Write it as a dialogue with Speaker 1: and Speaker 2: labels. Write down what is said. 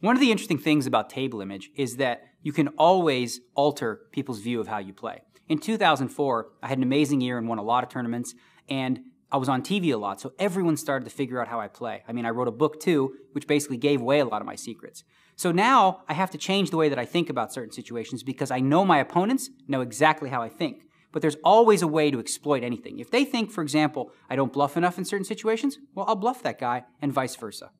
Speaker 1: One of the interesting things about table image is that you can always alter people's view of how you play. In 2004, I had an amazing year and won a lot of tournaments, and I was on TV a lot, so everyone started to figure out how I play. I mean, I wrote a book too, which basically gave away a lot of my secrets. So now I have to change the way that I think about certain situations because I know my opponents know exactly how I think. But there's always a way to exploit anything. If they think, for example, I don't bluff enough in certain situations, well, I'll bluff that guy, and vice versa.